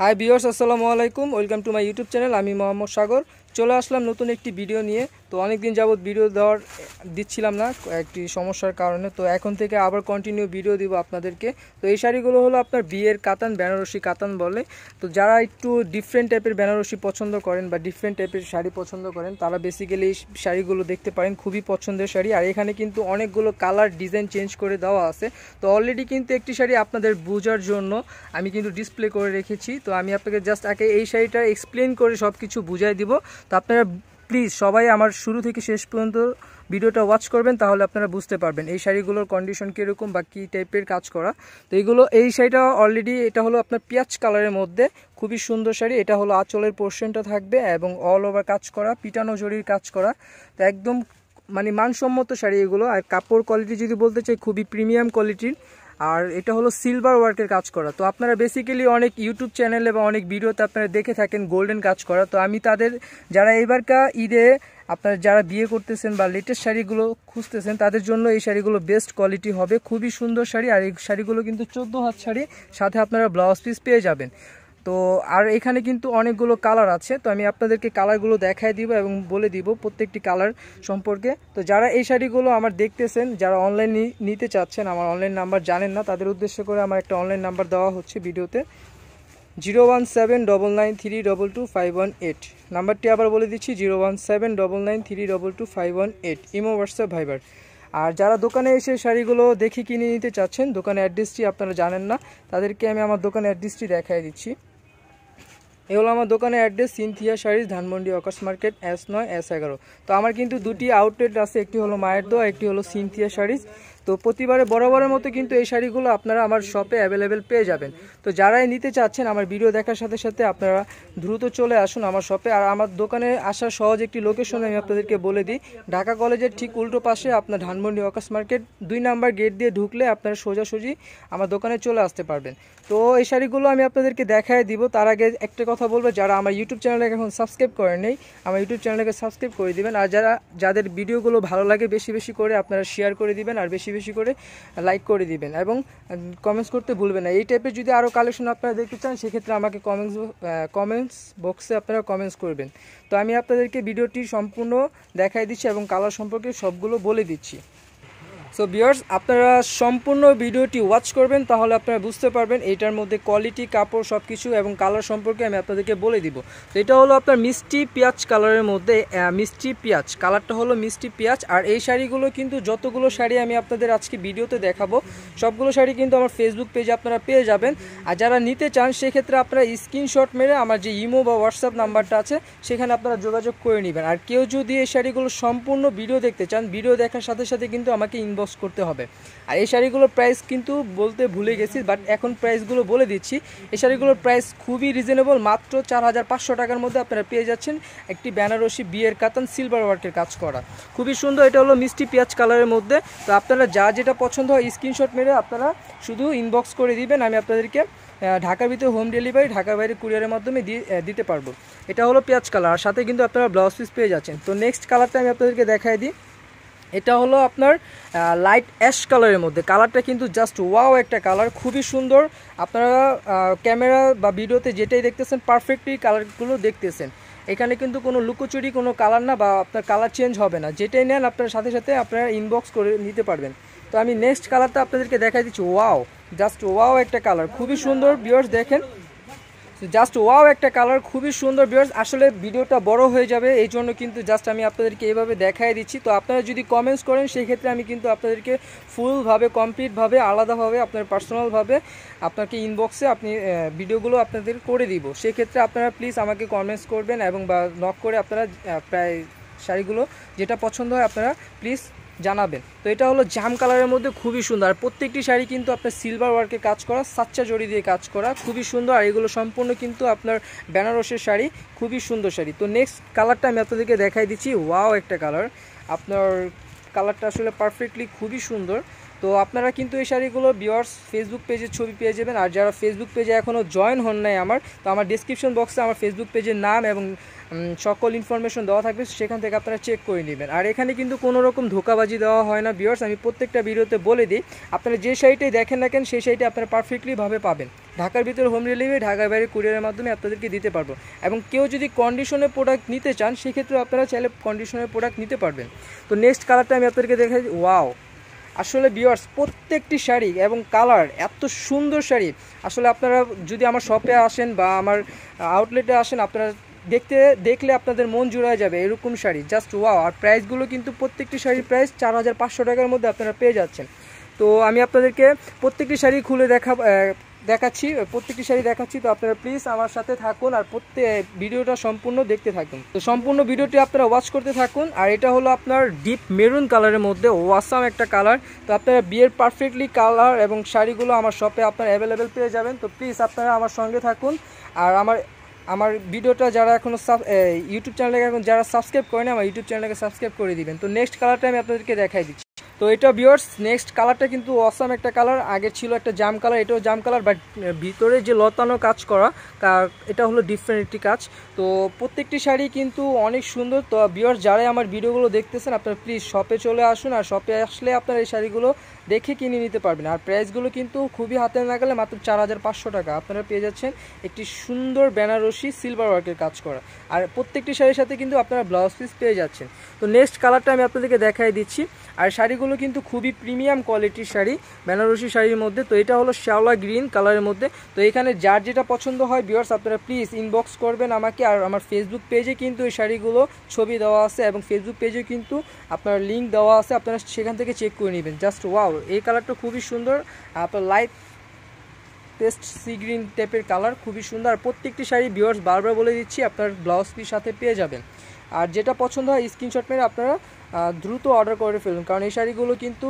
high viewers আসসালামু আলাইকুম welcome to my YouTube channel আমি মোহাম্মদ সাগর চলে আসলাম নতুন একটি ভিডিও নিয়ে তো অনেক দিন যাবত ভিডিও দেওয়ার দিচ্ছিলাম না একটি সমস্যার কারণে তো এখন থেকে আবার কন্টিনিউ ভিডিও দিব আপনাদেরকে তো এই শাড়িগুলো হলো আপনার বিয়ের কাতান বেনারসি কাতান বলে তো যারা একটু ডিফারেন্ট টাইপের বেনারসি পছন্দ করেন বা ডিফারেন্ট টাইপের শাড়ি পছন্দ করেন তারা বেসিক্যালি এই শাড়িগুলো দেখতে পারেন খুবই পছন্দের শাড়ি আর এখানে কিন্তু অনেকগুলো কালার ডিজাইন চেঞ্জ করে দেওয়া আছে তো অলরেডি কিন্তু একটি শাড়ি আপনাদের বোঝার জন্য আমি কিন্তু ডিসপ্লে করে রেখেছি তো আমি আপনাকে জাস্ট আগে এই শাড়িটা এক্সপ্লেন করে সব কিছু বুঝাই দিব তো আপনারা প্লিজ সবাই আমার শুরু থেকে শেষ পর্যন্ত ভিডিওটা ওয়াচ করবেন তাহলে আপনারা বুঝতে পারবেন এই শাড়িগুলোর কন্ডিশন কীরকম বা কী টাইপের কাজ করা তো এইগুলো এই শাড়িটা অলরেডি এটা হলো আপনার পেঁয়াজ কালারের মধ্যে খুবই সুন্দর শাড়ি এটা হলো আঁচলের পোর্শনটা থাকবে এবং অল ওভার কাজ করা পিটানো জড়ির কাজ করা তো একদম মানে মানসম্মত শাড়ি এগুলো আর কাপড় কোয়ালিটি যদি বলতে চাই খুবই প্রিমিয়াম কোয়ালিটির আর এটা হলো সিলভার ওয়ার্কের কাজ করা তো আপনারা বেসিক্যালি অনেক ইউটিউব চ্যানেলে বা অনেক ভিডিওতে আপনারা দেখে থাকেন গোল্ডেন কাজ করা তো আমি তাদের যারা এবারকা ঈদে আপনারা যারা বিয়ে করতেছেন বা লেটেস্ট শাড়িগুলো খুঁজতেছেন তাদের জন্য এই শাড়িগুলো বেস্ট কোয়ালিটি হবে খুবই সুন্দর শাড়ি আর এই শাড়িগুলো কিন্তু চোদ্দো হাত শাড়ি সাথে আপনারা ব্লাউজ পিস পেয়ে যাবেন তো আর এখানে কিন্তু অনেকগুলো কালার আছে তো আমি আপনাদেরকে কালারগুলো দেখায় দিব এবং বলে দিব প্রত্যেকটি কালার সম্পর্কে তো যারা এই শাড়িগুলো আমার দেখতেছেন যারা অনলাইন নিতে চাচ্ছেন আমার অনলাইন নাম্বার জানেন না তাদের উদ্দেশ্য করে আমার একটা অনলাইন নাম্বার দেওয়া হচ্ছে ভিডিওতে zero one seven double nine three double two five one eight নাম্বারটি আবার বলে দিচ্ছি zero one seven double nine three double two five one eight imo WhatsApp Viber আর যারা দোকানে এসে শাড়িগুলো দেখে কিনে নিতে চাচ্ছেন দোকানের অ্যাড্রেসটি আপনারা জানেন না তাদেরকে আমি আমার দোকানের অ্যাড্রেসটি দেখাই দিচ্ছি এ হলো আমার দোকানের address Cynthia sarees Dhanmondi Akash market S নয় এস এগারো তো আমার কিন্তু দুটি আউটলেট আছে একটি হলো মায়ের দোয়া একটি হলো সিনথিয়া শাড়িজ তো প্রতিবারে বরাবরের মতো কিন্তু এই শাড়িগুলো আপনারা আমার শপে অ্যাভেলেবেল পেয়ে যাবেন তো যারাই নিতে চাচ্ছেন আমার ভিডিও দেখার সাথে সাথে আপনারা দ্রুত চলে আসুন আমার শপে আর আমার দোকানে আসার সহজ একটি লোকেশন আমি আপনাদেরকে বলে দিই ঢাকা কলেজের ঠিক উল্টো পাশে আপনার ধানমন্ডি অকাশ মার্কেট দুই নাম্বার গেট দিয়ে ঢুকলে আপনারা সোজাসুজি আমার দোকানে চলে আসতে পারবেন তো এই শাড়িগুলো আমি আপনাদেরকে দেখায় দিব তার আগে একটা কথা বলবো যারা আমার ইউটিউব চ্যানেলটাকে এখন সাবস্ক্রাইব করেন নেই আমার ইউটিউব চ্যানেলটাকে সাবস্ক্রাইব করে দিবেন আর যারা যাদের ভিডিওগুলো ভালো লাগে বেশি বেশি করে আপনারা শেয়ার করে দিবেন আর বেশি বেশি করে লাইক করে দিবেন এবং কমেন্টস করতে ভুলবেন না এই টাইপের যদি আরও কালেকশন আপনারা দেখতে চান সেক্ষেত্রে আমাকে কমেন্টস কমেন্টস বক্সে আপনারা কমেন্টস করবেন তো আমি আপনাদেরকে ভিডিওটি সম্পূর্ণ দেখাই দিচ্ছি এবং কালার সম্পর্কে সবগুলো বলে দিচ্ছি সো বিয়ার্স আপনারা সম্পূর্ণ ভিডিওটি ওয়াচ করবেন তাহলে আপনারা বুঝতে পারবেন এটার মধ্যে কোয়ালিটি কাপড় সব কিছু এবং কালার সম্পর্কে আমি আপনাদেরকে বলে দিব তো এটা হলো আপনার মিষ্টি পেঁয়াজ কালারের মধ্যে মিষ্টি পেঁয়াজ কালারটা হলো মিষ্টি পেঁয়াজ আর এই শাড়িগুলো কিন্তু যতগুলো শাড়ি আমি আপনাদের আজকে ভিডিওতে দেখাবো সবগুলো শাড়ি কিন্তু আমার ফেসবুক পেজে আপনারা পেয়ে যাবেন আর যারা নিতে চান সেক্ষেত্রে আপনারা স্ক্রিনশট মেরে আমার যে ইমো বা হোয়াটসঅ্যাপ নাম্বারটা আছে সেখানে আপনারা যোগাযোগ করে নেবেন আর কেউ যদি এই শাড়িগুলো সম্পূর্ণ ভিডিও দেখতে চান ভিডিও দেখার সাথে সাথে কিন্তু আমাকে ইনবক্স ক্রস করতে হবে আর এই শাড়িগুলোর প্রাইস কিন্তু বলতে ভুলে গেছি বাট এখন প্রাইসগুলো বলে দিচ্ছি এই শাড়িগুলোর প্রাইস খুবই রিজনেবল মাত্র চার হাজার পাঁচশো টাকার মধ্যে আপনারা পেয়ে যাচ্ছেন একটি বেনারসি বিয়ের কাতান সিলভার ওয়ার্কের কাজ করা খুবই সুন্দর এটা হলো মিষ্টি পেঁয়াজ কালারের মধ্যে তো আপনারা যা যেটা পছন্দ হয় স্ক্রিনশট মেরে আপনারা শুধু ইনবক্স করে দিবেন আমি আপনাদেরকে ঢাকার ভিতরে হোম ডেলিভারি ঢাকার বাইরে কুরিয়ারের মাধ্যমে দিতে পারবো এটা হলো পেঁয়াজ কালার আর সাথে কিন্তু আপনারা ব্লাউজ পিস পেয়ে যাচ্ছেন তো নেক্সট কালারটা আমি আপনাদেরকে দেখাই দিই এটা হলো আপনার লাইট অ্যাশ কালারের মধ্যে কালারটা কিন্তু জাস্ট ওয়াও একটা কালার খুবই সুন্দর আপনারা ক্যামেরা বা ভিডিওতে যেটাই দেখতেছেন পারফেক্টলি কালারগুলো দেখতেছেন এখানে কিন্তু কোনো লুকোচুরি কোনো কালার না বা আপনার কালার চেঞ্জ হবে না যেটাই নেন আপনার সাথে সাথে আপনারা ইনবক্স করে নিতে পারবেন তো আমি নেক্সট কালারটা আপনাদেরকে দেখাই দিচ্ছি ওয়াও জাস্ট ওয়াও একটা কালার খুবই সুন্দর বিয়ার্স দেখেন জাস্ট ওয়াও একটা কালার খুবই সুন্দর বিয়ার্স আসলে ভিডিওটা বড় হয়ে যাবে এই জন্য কিন্তু জাস্ট আমি আপনাদেরকে এইভাবে দেখাই দিচ্ছি তো আপনারা যদি কমেন্টস করেন সেই ক্ষেত্রে আমি কিন্তু আপনাদেরকে ফুলভাবে কমপ্লিটভাবে আলাদাভাবে আপনার পার্সোনালভাবে আপনাকে ইনবক্সে আপনি ভিডিওগুলো আপনাদের করে দিব সেক্ষেত্রে আপনারা প্লিজ আমাকে কমেন্টস করবেন এবং বা নক করে আপনারা প্রায় শাড়িগুলো যেটা পছন্দ হয় আপনারা প্লিজ জানাবেন তো এটা হলো জাম কালারের মধ্যে খুবই সুন্দর আর প্রত্যেকটি শাড়ি কিন্তু আপনার সিলভার ওয়ার্কে কাজ করা সাচ্চা জড়ি দিয়ে কাজ করা খুবই সুন্দর আর এগুলো সম্পূর্ণ কিন্তু আপনার বেনারসের শাড়ি খুবই সুন্দর শাড়ি তো নেক্সট কালারটা আমি আপনাদেরকে দেখাই দিচ্ছি ওয়াও একটা কালার আপনার কালারটা আসলে পারফেক্টলি খুবই সুন্দর তো আপনারা কিন্তু এই শাড়িগুলো বিওয়ার্স ফেসবুক পেজের ছবি পেয়ে যাবেন আর যারা ফেসবুক পেজে এখনও জয়েন হন নাই আমার তো আমার ডিসক্রিপশন বক্সে আমার ফেসবুক পেজের নাম এবং সকল ইনফরমেশন দেওয়া থাকবে সেখান থেকে আপনারা চেক করে নেবেন আর এখানে কিন্তু কোনো রকম ধোকাবাজি দেওয়া হয় না বিয়ার্স আমি প্রত্যেকটা ভিডিওতে বলে দিই আপনারা যে শাড়িটাই দেখেন না কেন সেই শাড়িটা আপনারা পারফেক্টলিভাবে পাবেন ঢাকার ভিতরে হোম ডেলিভারি ঢাকার বাইরে কুরিয়ারের মাধ্যমে আপনাদেরকে দিতে পারবো এবং কেউ যদি কন্ডিশনের প্রোডাক্ট নিতে চান সেক্ষেত্রে আপনারা চাইলে কন্ডিশনের প্রোডাক্ট নিতে পারবেন তো নেক্সট কালারটা আমি আপনাদেরকে দেখাই ওয়াও আসলে বিয়ার্স প্রত্যেকটি শাড়ি এবং কালার এত সুন্দর শাড়ি আসলে আপনারা যদি আমার শপে আসেন বা আমার আউটলেটে আসেন আপনারা দেখতে দেখলে আপনাদের মন জুড়ায় যাবে এরকম শাড়ি জাস্ট ওয়াও আর প্রাইসগুলো কিন্তু প্রত্যেকটি শাড়ির প্রাইস চার হাজার পাঁচশো টাকার মধ্যে আপনারা পেয়ে যাচ্ছেন তো আমি আপনাদেরকে প্রত্যেকটি শাড়ি খুলে দেখা দেখাচ্ছি প্রত্যেকটি শাড়ি দেখাচ্ছি তো আপনারা প্লিজ আমার সাথে থাকুন আর প্রত্যেক ভিডিওটা সম্পূর্ণ দেখতে থাকুন তো সম্পূর্ণ ভিডিওটি আপনারা ওয়াচ করতে থাকুন আর এটা হলো আপনার ডিপ মেরুন কালারের মধ্যে ওয়াসাম একটা কালার তো আপনারা বিয়ের পারফেক্টলি কালার এবং শাড়িগুলো আমার শপে আপনার অ্যাভেলেবেল পেয়ে যাবেন তো প্লিজ আপনারা আমার সঙ্গে থাকুন আর আমার আমার ভিডিওটা যারা এখনও ইউটিউব চ্যানেলটাকে এখন যারা সাবস্ক্রাইব না আমার ইউটিউব চ্যানেলটাকে সাবস্ক্রাইব করে দিবেন তো নেক্সট কালারটা আমি আপনাদেরকে দেখাই দিচ্ছি তো এটা বিয়ার্স নেক্সট কালারটা কিন্তু অসাম একটা কালার আগে ছিল একটা জাম কালার এটাও জাম কালার বাট ভিতরে যে লতানো কাজ করা এটা হলো ডিফারেন্ট একটি কাজ তো প্রত্যেকটি শাড়ি কিন্তু অনেক সুন্দর তো বিয়ার্স যারাই আমার ভিডিওগুলো দেখতেছেন আপনারা প্লিজ শপে চলে আসুন আর শপে আসলে আপনার এই শাড়িগুলো দেখে কিনে নিতে পারবেন আর প্রাইসগুলো কিন্তু খুবই হাতে না গেলে মাত্র চার হাজার পাঁচশো টাকা আপনারা পেয়ে যাচ্ছেন একটি সুন্দর বেনারসি সিলভার ওয়ার্কের কাজ করা আর প্রত্যেকটি শাড়ির সাথে কিন্তু আপনারা ব্লাউজ পিস পেয়ে যাচ্ছেন তো নেক্সট কালারটা আমি আপনাদেরকে দেখাই দিচ্ছি আর শাড়িগুলো কিন্তু খুবই প্রিমিয়াম কোয়ালিটির শাড়ি বেনারসি শাড়ির মধ্যে তো এটা হলো শ্যাওলা গ্রিন কালারের মধ্যে তো এখানে যার যেটা পছন্দ হয় বিয়ার্স আপনারা প্লিজ ইনবক্স করবেন আমাকে আর আমার ফেসবুক পেজে কিন্তু এই শাড়িগুলো ছবি দেওয়া আছে এবং ফেসবুক পেজে কিন্তু আপনার লিঙ্ক দেওয়া আছে আপনারা সেখান থেকে চেক করে নেবেন জাস্ট ওয়াও ভালো এই কালারটা খুবই সুন্দর আপনার লাইট পেস্ট সি গ্রিন টাইপের কালার খুবই সুন্দর আর প্রত্যেকটি শাড়ি ভিওয়ার্স বারবার বলে দিচ্ছি আপনার ব্লাউজ পিস সাথে পেয়ে যাবেন আর যেটা পছন্দ হয় স্ক্রিনশট মেরে আপনারা দ্রুত অর্ডার করে ফেলুন কারণ এই শাড়িগুলো কিন্তু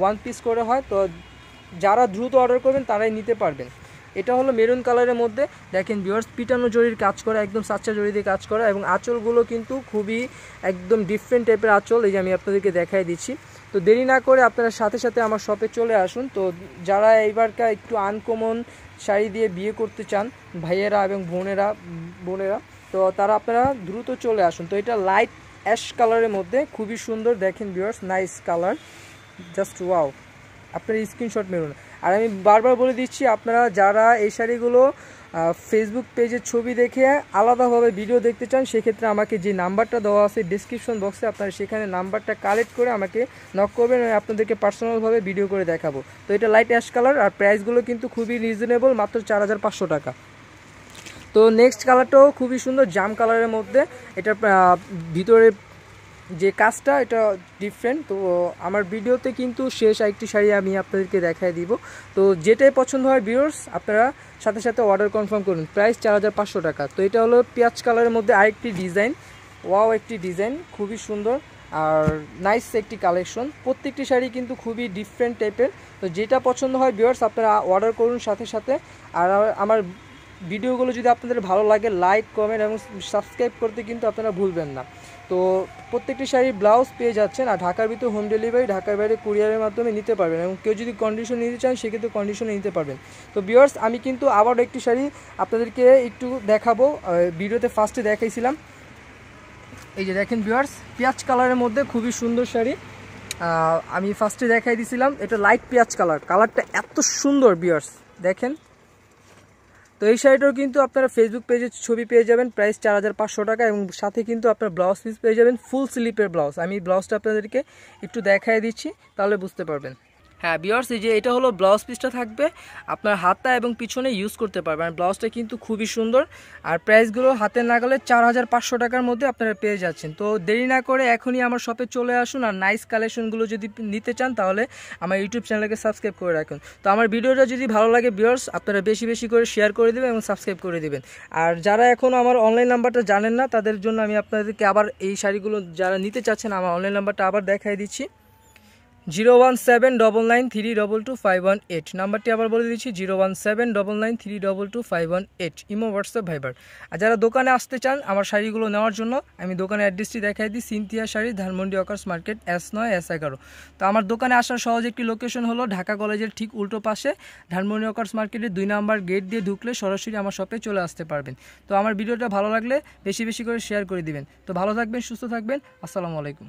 ওয়ান পিস করে হয় তো যারা দ্রুত অর্ডার করবেন তারাই নিতে পারবেন এটা হলো মেরুন কালারের মধ্যে দেখেন বিয়ার্স পিটানো জরির কাজ করা একদম সাচ্চা জড়ি দিয়ে কাজ করা এবং আঁচলগুলো কিন্তু খুবই একদম ডিফারেন্ট টাইপের আঁচল এই যে আমি আপনাদেরকে দেখাই দিচ্ছি তো দেরি না করে আপনারা সাথে সাথে আমার শপে চলে আসুন তো যারা এইবারটা একটু আনকমন শাড়ি দিয়ে বিয়ে করতে চান ভাইয়েরা এবং বোনেরা বোনেরা তো তারা আপনারা দ্রুত চলে আসুন তো এটা লাইট অ্যাশ কালারের মধ্যে খুবই সুন্দর দেখেন viewers nice colour just wow আপনার স্ক্রিনশট মেরুন আর আমি বারবার বলে দিচ্ছি আপনারা যারা এই শাড়িগুলো ফেসবুক পেজের ছবি দেখে আলাদাভাবে ভিডিও দেখতে চান সেক্ষেত্রে আমাকে যে নাম্বারটা দেওয়া আছে ডিসক্রিপশন বক্সে আপনারা সেখানে নাম্বারটা কালেক্ট করে আমাকে নক করবেন আমি আপনাদেরকে পার্সোনালভাবে ভিডিও করে দেখাবো তো এটা লাইট অ্যাশ কালার আর প্রাইসগুলো কিন্তু খুবই রিজনেবল মাত্র চার টাকা তো নেক্সট কালারটাও খুবই সুন্দর জাম কালারের মধ্যে এটা ভিতরে যে কাজটা এটা ডিফারেন্ট তো আমার ভিডিওতে কিন্তু শেষ আরেকটি শাড়ি আমি আপনাদেরকে দেখায় দিব তো যেটাই পছন্দ হয় ভিউর্স আপনারা সাথে সাথে অর্ডার কনফার্ম করুন প্রাইস চার হাজার পাঁচশো টাকা তো এটা হলো পেঁয়াজ কালারের মধ্যে আরেকটি ডিজাইন ওয়াও একটি ডিজাইন খুবই সুন্দর আর নাইস একটি কালেকশন প্রত্যেকটি শাড়ি কিন্তু খুবই ডিফারেন্ট টাইপের তো যেটা পছন্দ হয় ভিউয়ার্স আপনারা অর্ডার করুন সাথে সাথে আর আমার ভিডিওগুলো যদি আপনাদের ভালো লাগে লাইক কমেন্ট এবং সাবস্ক্রাইব করতে কিন্তু আপনারা ভুলবেন না তো প্রত্যেকটি শাড়ির ব্লাউজ পেয়ে যাচ্ছেন আর ঢাকার ভিতরে হোম ডেলিভারি ঢাকার বাইরে কুরিয়ারের মাধ্যমে নিতে পারবেন এবং কেউ যদি কন্ডিশন নিতে চান সেক্ষেত্রে কন্ডিশনে নিতে পারবেন তো বিয়ার্স আমি কিন্তু আবারও একটি শাড়ি আপনাদেরকে একটু দেখাবো ভিডিওতে ফার্স্টে দেখাইছিলাম এই যে দেখেন বিয়ার্স পেঁয়াজ কালারের মধ্যে খুবই সুন্দর শাড়ি আমি ফার্স্টে দেখাই দিছিলাম এটা লাইট পেঁয়াজ কালার কালারটা এত সুন্দর বিয়ার্স দেখেন তো এই শাড়িটাও কিন্তু আপনারা ফেসবুক পেজে ছবি পেয়ে যাবেন প্রাইস চার হাজার পাঁচশো টাকা এবং সাথে কিন্তু আপনার ব্লাউজ পিস পেয়ে যাবেন ফুল স্লিপের ব্লাউজ আমি ব্লাউজটা আপনাদেরকে একটু দেখায় দিচ্ছি তাহলে বুঝতে পারবেন হ্যাঁ বিয়ার্স এই যে এটা হলো ব্লাউজ পিসটা থাকবে আপনার হাতটা এবং পিছনে ইউজ করতে পারবেন ব্লাউজটা কিন্তু খুবই সুন্দর আর প্রাইসগুলো হাতে না গেলে চার হাজার পাঁচশো টাকার মধ্যে আপনারা পেয়ে যাচ্ছেন তো দেরি না করে এখনই আমার শপে চলে আসুন আর নাইস কালেকশনগুলো যদি নিতে চান তাহলে আমার ইউটিউব চ্যানেলকে সাবস্ক্রাইব করে রাখুন তো আমার ভিডিওটা যদি ভালো লাগে বিয়ার্স আপনারা বেশি বেশি করে শেয়ার করে দেবেন এবং সাবস্ক্রাইব করে দেবেন আর যারা এখনও আমার অনলাইন নাম্বারটা জানেন না তাদের জন্য আমি আপনাদেরকে আবার এই শাড়িগুলো যারা নিতে চাচ্ছেন আমার অনলাইন নাম্বারটা আবার দেখাই দিচ্ছি zero one seven double nine three double two five one eight নাম্বারটি আবার বলে দিচ্ছি zero one seven double nine three double two five one eight imo WhatsApp Viber আর যারা দোকানে আসতে চান আমার শাড়িগুলো নেওয়ার জন্য আমি দোকানের অ্যাড্রেসটি দেখাই দিই সিনথিয়া শাড়ি ধানমন্ডি অকার্স মার্কেট এস নয় এস এগারো তো আমার দোকানে আসার সহজ একটি লোকেশন হলো ঢাকা কলেজের ঠিক উল্টো পাশে ধানমন্ডি অকার্স মার্কেটের দুই নাম্বার গেট দিয়ে ঢুকলে সরাসরি আমার শপে চলে আসতে পারবেন তো আমার ভিডিওটা ভালো লাগলে বেশি বেশি করে শেয়ার করে দিবেন তো ভালো থাকবেন সুস্থ থাকবেন আসসালামু আলাইকুম